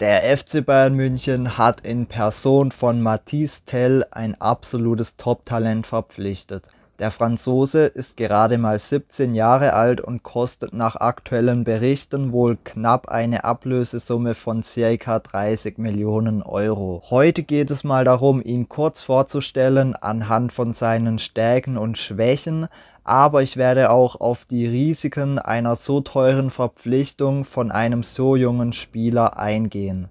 Der FC Bayern München hat in Person von Matisse Tell ein absolutes Top-Talent verpflichtet. Der Franzose ist gerade mal 17 Jahre alt und kostet nach aktuellen Berichten wohl knapp eine Ablösesumme von ca. 30 Millionen Euro. Heute geht es mal darum, ihn kurz vorzustellen anhand von seinen Stärken und Schwächen, aber ich werde auch auf die Risiken einer so teuren Verpflichtung von einem so jungen Spieler eingehen.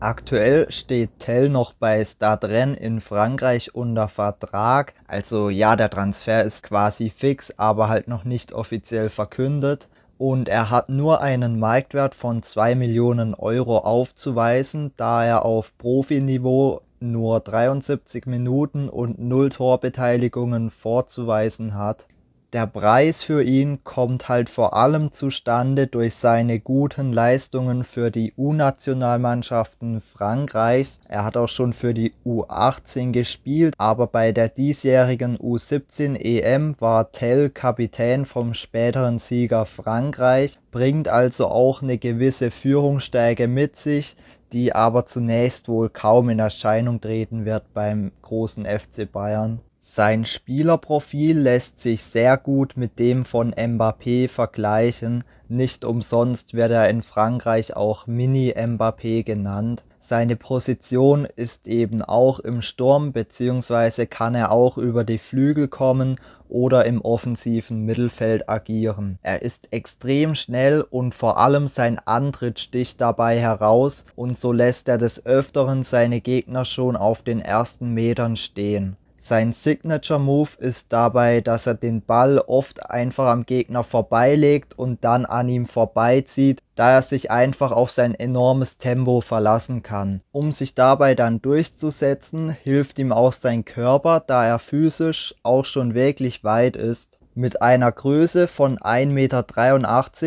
Aktuell steht Tell noch bei Stade Rennes in Frankreich unter Vertrag. Also ja, der Transfer ist quasi fix, aber halt noch nicht offiziell verkündet. Und er hat nur einen Marktwert von 2 Millionen Euro aufzuweisen, da er auf Profiniveau nur 73 Minuten und 0 Torbeteiligungen vorzuweisen hat. Der Preis für ihn kommt halt vor allem zustande durch seine guten Leistungen für die U-Nationalmannschaften Frankreichs. Er hat auch schon für die U18 gespielt, aber bei der diesjährigen U17 EM war Tell Kapitän vom späteren Sieger Frankreich, bringt also auch eine gewisse Führungsstärke mit sich, die aber zunächst wohl kaum in Erscheinung treten wird beim großen FC Bayern. Sein Spielerprofil lässt sich sehr gut mit dem von Mbappé vergleichen, nicht umsonst wird er in Frankreich auch Mini-Mbappé genannt. Seine Position ist eben auch im Sturm bzw. kann er auch über die Flügel kommen oder im offensiven Mittelfeld agieren. Er ist extrem schnell und vor allem sein Antritt sticht dabei heraus und so lässt er des Öfteren seine Gegner schon auf den ersten Metern stehen. Sein Signature Move ist dabei, dass er den Ball oft einfach am Gegner vorbeilegt und dann an ihm vorbeizieht, da er sich einfach auf sein enormes Tempo verlassen kann. Um sich dabei dann durchzusetzen, hilft ihm auch sein Körper, da er physisch auch schon wirklich weit ist. Mit einer Größe von 1,83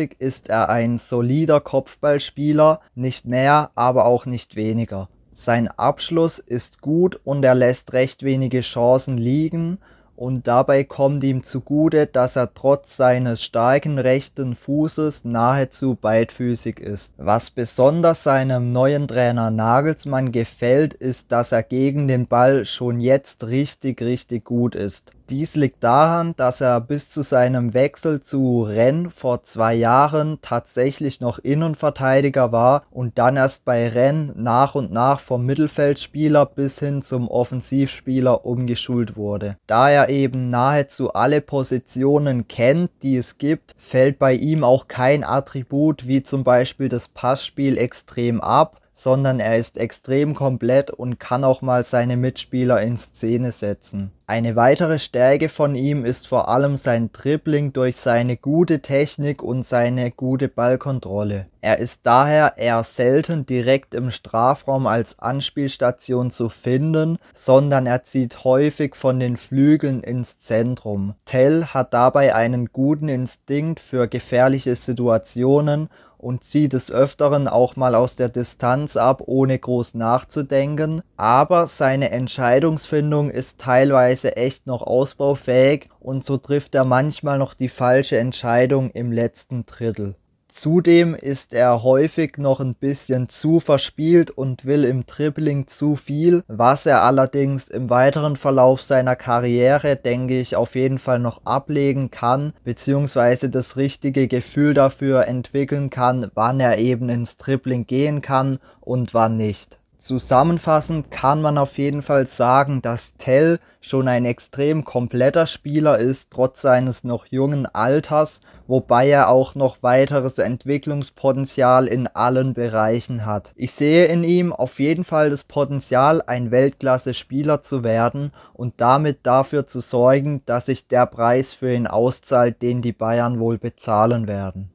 Meter ist er ein solider Kopfballspieler, nicht mehr, aber auch nicht weniger. Sein Abschluss ist gut und er lässt recht wenige Chancen liegen und dabei kommt ihm zugute, dass er trotz seines starken rechten Fußes nahezu beidfüßig ist. Was besonders seinem neuen Trainer Nagelsmann gefällt, ist, dass er gegen den Ball schon jetzt richtig, richtig gut ist. Dies liegt daran, dass er bis zu seinem Wechsel zu Rennes vor zwei Jahren tatsächlich noch Innenverteidiger war und dann erst bei Rennes nach und nach vom Mittelfeldspieler bis hin zum Offensivspieler umgeschult wurde. Da er eben nahezu alle Positionen kennt, die es gibt, fällt bei ihm auch kein Attribut wie zum Beispiel das Passspiel extrem ab, sondern er ist extrem komplett und kann auch mal seine Mitspieler in Szene setzen. Eine weitere Stärke von ihm ist vor allem sein Dribbling durch seine gute Technik und seine gute Ballkontrolle. Er ist daher eher selten direkt im Strafraum als Anspielstation zu finden, sondern er zieht häufig von den Flügeln ins Zentrum. Tell hat dabei einen guten Instinkt für gefährliche Situationen und zieht des Öfteren auch mal aus der Distanz ab, ohne groß nachzudenken. Aber seine Entscheidungsfindung ist teilweise echt noch ausbaufähig und so trifft er manchmal noch die falsche Entscheidung im letzten Drittel. Zudem ist er häufig noch ein bisschen zu verspielt und will im Dribbling zu viel, was er allerdings im weiteren Verlauf seiner Karriere, denke ich, auf jeden Fall noch ablegen kann, beziehungsweise das richtige Gefühl dafür entwickeln kann, wann er eben ins Dribbling gehen kann und wann nicht. Zusammenfassend kann man auf jeden Fall sagen, dass Tell schon ein extrem kompletter Spieler ist, trotz seines noch jungen Alters, wobei er auch noch weiteres Entwicklungspotenzial in allen Bereichen hat. Ich sehe in ihm auf jeden Fall das Potenzial, ein Weltklasse-Spieler zu werden und damit dafür zu sorgen, dass sich der Preis für ihn auszahlt, den die Bayern wohl bezahlen werden.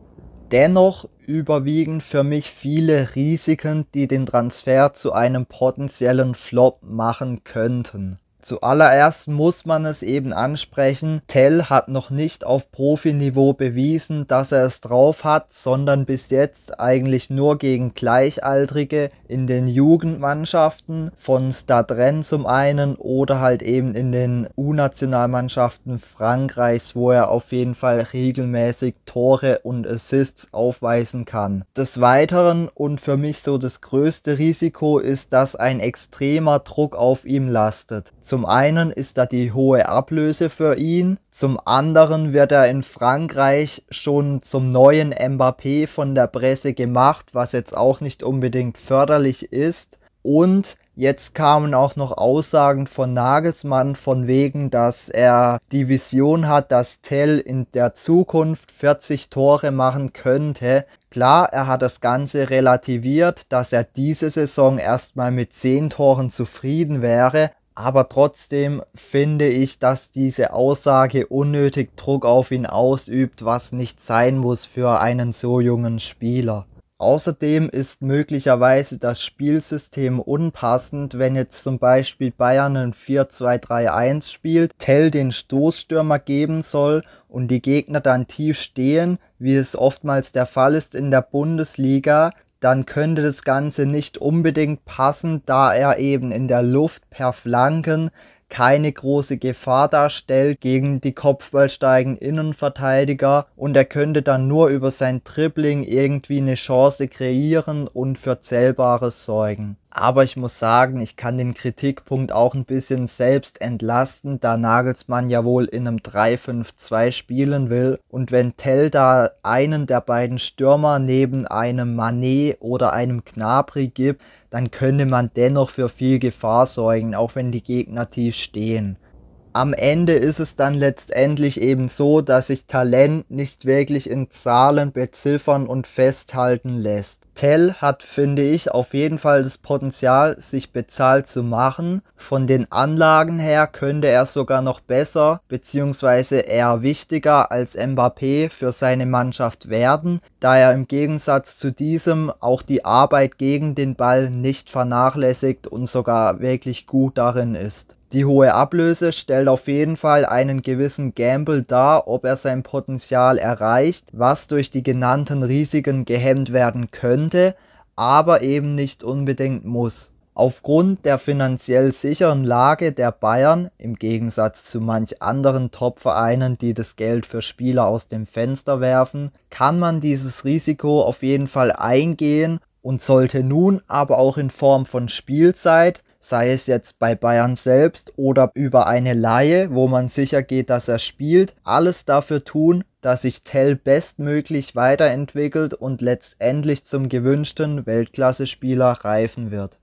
Dennoch überwiegen für mich viele Risiken, die den Transfer zu einem potenziellen Flop machen könnten. Zuallererst muss man es eben ansprechen, Tell hat noch nicht auf Profiniveau bewiesen, dass er es drauf hat, sondern bis jetzt eigentlich nur gegen Gleichaltrige in den Jugendmannschaften von Stadren zum einen oder halt eben in den U-Nationalmannschaften Frankreichs, wo er auf jeden Fall regelmäßig Tore und Assists aufweisen kann. Des Weiteren und für mich so das größte Risiko ist, dass ein extremer Druck auf ihm lastet. Zum zum einen ist da die hohe Ablöse für ihn, zum anderen wird er in Frankreich schon zum neuen Mbappé von der Presse gemacht, was jetzt auch nicht unbedingt förderlich ist. Und Jetzt kamen auch noch Aussagen von Nagelsmann von wegen, dass er die Vision hat, dass Tell in der Zukunft 40 Tore machen könnte. Klar, er hat das Ganze relativiert, dass er diese Saison erstmal mit 10 Toren zufrieden wäre, aber trotzdem finde ich, dass diese Aussage unnötig Druck auf ihn ausübt, was nicht sein muss für einen so jungen Spieler. Außerdem ist möglicherweise das Spielsystem unpassend, wenn jetzt zum Beispiel Bayern ein 4-2-3-1 spielt, Tell den Stoßstürmer geben soll und die Gegner dann tief stehen, wie es oftmals der Fall ist in der Bundesliga, dann könnte das Ganze nicht unbedingt passen, da er eben in der Luft per Flanken keine große Gefahr darstellt gegen die kopfballsteigen Innenverteidiger und er könnte dann nur über sein Dribbling irgendwie eine Chance kreieren und für Zählbares sorgen. Aber ich muss sagen, ich kann den Kritikpunkt auch ein bisschen selbst entlasten, da Nagelsmann ja wohl in einem 3-5-2 spielen will. Und wenn Tell da einen der beiden Stürmer neben einem Manet oder einem Knabri gibt, dann könnte man dennoch für viel Gefahr sorgen, auch wenn die Gegner tief stehen am Ende ist es dann letztendlich eben so, dass sich Talent nicht wirklich in Zahlen beziffern und festhalten lässt. Tell hat, finde ich, auf jeden Fall das Potenzial, sich bezahlt zu machen. Von den Anlagen her könnte er sogar noch besser bzw. eher wichtiger als Mbappé für seine Mannschaft werden, da er im Gegensatz zu diesem auch die Arbeit gegen den Ball nicht vernachlässigt und sogar wirklich gut darin ist. Die hohe Ablöse stellt auf jeden Fall einen gewissen Gamble dar, ob er sein Potenzial erreicht, was durch die genannten Risiken gehemmt werden könnte, aber eben nicht unbedingt muss. Aufgrund der finanziell sicheren Lage der Bayern, im Gegensatz zu manch anderen Top-Vereinen, die das Geld für Spieler aus dem Fenster werfen, kann man dieses Risiko auf jeden Fall eingehen und sollte nun aber auch in Form von Spielzeit sei es jetzt bei Bayern selbst oder über eine Laie, wo man sicher geht, dass er spielt, alles dafür tun, dass sich Tell bestmöglich weiterentwickelt und letztendlich zum gewünschten Weltklasse-Spieler reifen wird.